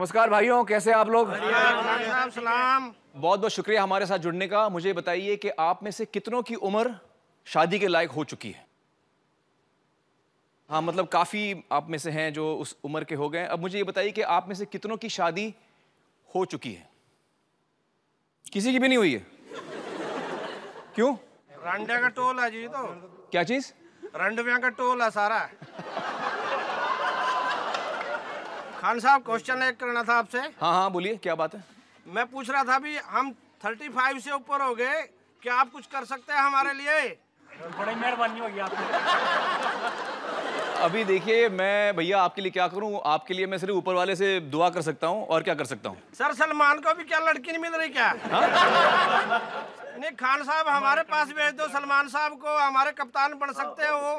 नमस्कार भाइयों कैसे आप लोग सलाम बहुत बहुत शुक्रिया हमारे साथ जुड़ने का मुझे बताइए कि आप में से कितनों की उम्र शादी के लायक हो चुकी है हाँ मतलब काफ़ी आप में से हैं जो उस उम्र के हो गए अब मुझे ये बताइए कि आप में से कितनों की शादी हो चुकी है किसी की भी नहीं हुई है क्यों रंडे का टोल है जी तो क्या चीज रंडविया का टोल है सारा खान साहब क्वेश्चन एक करना था आपसे हाँ हाँ बोलिए क्या बात है मैं पूछ रहा था भी हम थर्टी फाइव से ऊपर हो गए क्या आप कुछ कर सकते हैं हमारे लिए बड़ी मेहरबानी होगी आपकी अभी देखिए मैं भैया आपके लिए क्या करूं आपके लिए मैं सिर्फ ऊपर वाले से दुआ कर सकता हूं और क्या कर सकता हूं सर सलमान को भी क्या लड़की नहीं मिल रही क्या हाँ? नहीं खान साहब हमारे पास भेज दो सलमान साहब को हमारे कप्तान बन सकते हैं वो